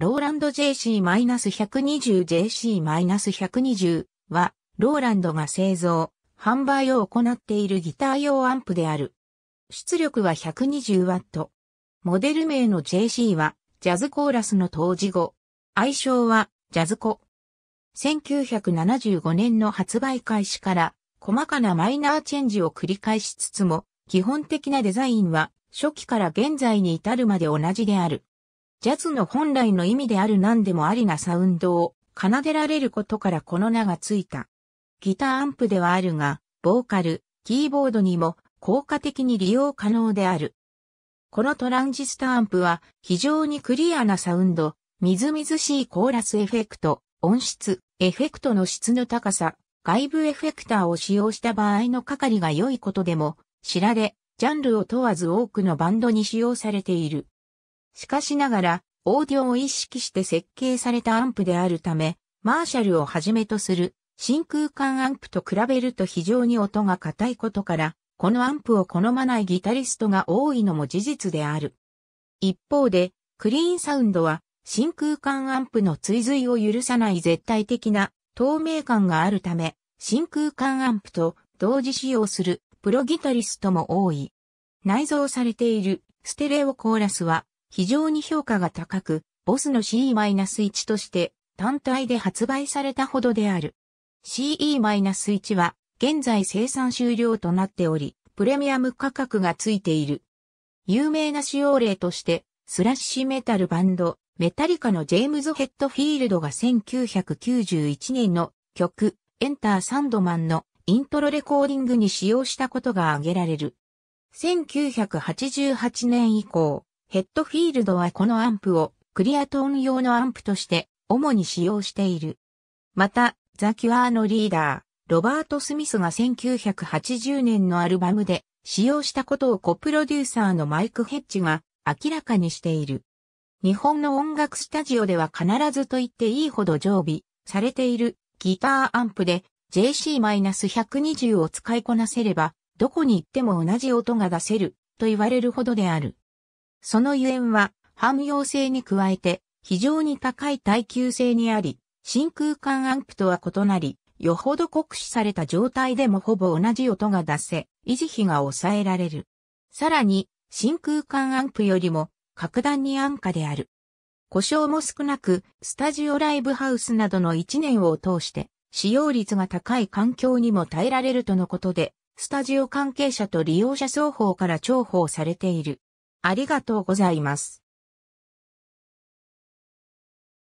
ローランド JC-120JC-120 は、ローランドが製造、販売を行っているギター用アンプである。出力は 120W。モデル名の JC は、ジャズコーラスの当時後。愛称は、ジャズコ。1975年の発売開始から、細かなマイナーチェンジを繰り返しつつも、基本的なデザインは、初期から現在に至るまで同じである。ジャズの本来の意味である何でもありなサウンドを奏でられることからこの名がついた。ギターアンプではあるが、ボーカル、キーボードにも効果的に利用可能である。このトランジスタアンプは非常にクリアなサウンド、みずみずしいコーラスエフェクト、音質、エフェクトの質の高さ、外部エフェクターを使用した場合の係が良いことでも知られ、ジャンルを問わず多くのバンドに使用されている。しかしながら、オーディオを意識して設計されたアンプであるため、マーシャルをはじめとする真空管アンプと比べると非常に音が硬いことから、このアンプを好まないギタリストが多いのも事実である。一方で、クリーンサウンドは真空管アンプの追随を許さない絶対的な透明感があるため、真空管アンプと同時使用するプロギタリストも多い。内蔵されているステレオコーラスは非常に評価が高く、ボスの CE-1 として単体で発売されたほどである。CE-1 は現在生産終了となっており、プレミアム価格がついている。有名な使用例として、スラッシュメタルバンド、メタリカのジェームズ・ヘッドフィールドが1991年の曲、エンター・サンドマンのイントロレコーディングに使用したことが挙げられる。1988年以降、ヘッドフィールドはこのアンプをクリアトーン用のアンプとして主に使用している。また、ザ・キュアーのリーダー、ロバート・スミスが1980年のアルバムで使用したことをコプロデューサーのマイク・ヘッジが明らかにしている。日本の音楽スタジオでは必ずと言っていいほど常備されているギターアンプで JC-120 を使いこなせればどこに行っても同じ音が出せると言われるほどである。そのゆえんは、汎用性に加えて、非常に高い耐久性にあり、真空管アンプとは異なり、よほど酷使された状態でもほぼ同じ音が出せ、維持費が抑えられる。さらに、真空管アンプよりも、格段に安価である。故障も少なく、スタジオライブハウスなどの1年を通して、使用率が高い環境にも耐えられるとのことで、スタジオ関係者と利用者双方から重宝されている。ありがとうございます。